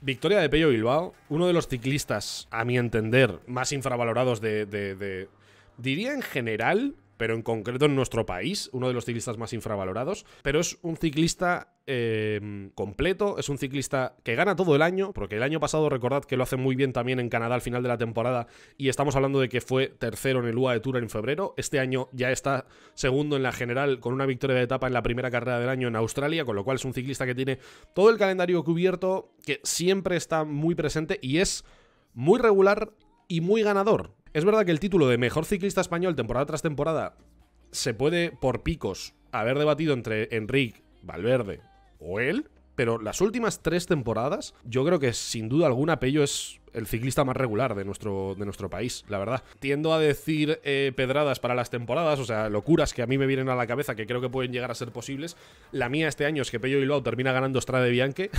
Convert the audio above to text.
Victoria de Pello Bilbao, uno de los ciclistas, a mi entender, más infravalorados de, de, Diría en general, pero en concreto en nuestro país, uno de los ciclistas más infravalorados, pero es un ciclista Em, completo, es un ciclista que gana todo el año, porque el año pasado recordad que lo hace muy bien también en Canadá al final de la temporada y estamos hablando de que fue tercero en el UAE Tour en febrero, este año ya está segundo en la general con una victoria de etapa en la primera carrera del año en Australia, con lo cual es un ciclista que tiene todo el calendario cubierto, que siempre está muy presente y es muy regular y muy ganador. Es verdad que el título de mejor ciclista español temporada tras temporada se puede por picos haber debatido entre Enrique, Valverde, o él, pero las últimas tres temporadas, yo creo que sin duda alguna Pello es el ciclista más regular de nuestro, de nuestro país, la verdad. Tiendo a decir eh, pedradas para las temporadas, o sea, locuras que a mí me vienen a la cabeza que creo que pueden llegar a ser posibles. La mía este año es que Pello Bilbao termina ganando Strade Bianche.